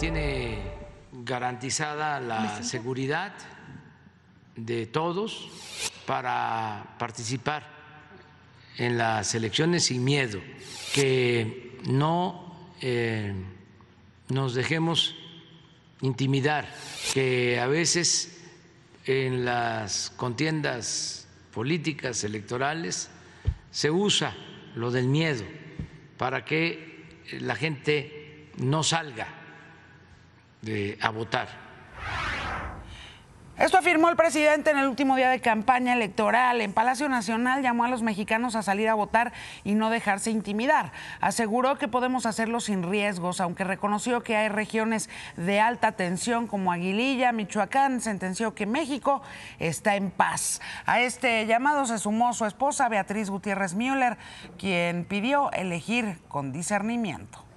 tiene garantizada la seguridad de todos para participar en las elecciones sin miedo, que no eh, nos dejemos intimidar, que a veces en las contiendas políticas electorales se usa lo del miedo para que la gente no salga de, a votar. Esto afirmó el presidente en el último día de campaña electoral. En Palacio Nacional llamó a los mexicanos a salir a votar y no dejarse intimidar. Aseguró que podemos hacerlo sin riesgos, aunque reconoció que hay regiones de alta tensión como Aguililla, Michoacán. Sentenció que México está en paz. A este llamado se sumó su esposa Beatriz Gutiérrez Müller, quien pidió elegir con discernimiento.